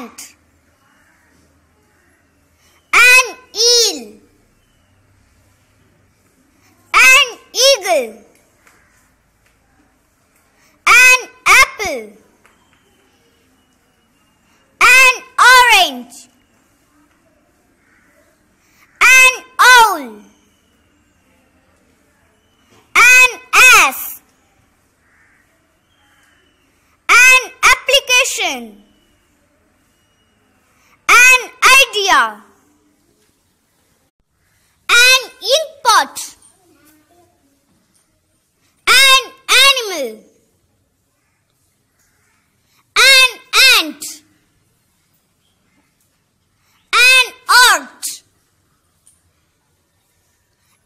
ant an eel an eagle an apple an orange an owl an ass an application idea. An ink An animal. An ant. An art.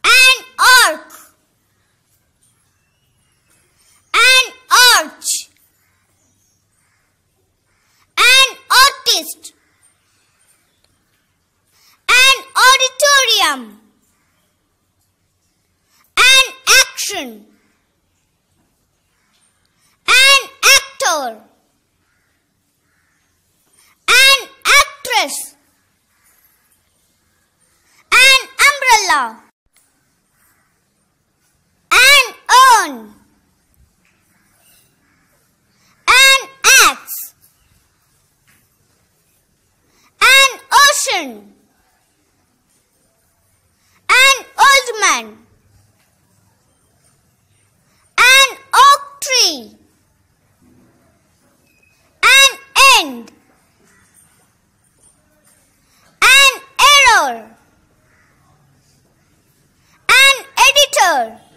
An arc. An arch. An artist. Aquarium. An action. An actor. An actress. An umbrella. An urn. An axe. An ocean. man. An oak tree. An end. An error. An editor.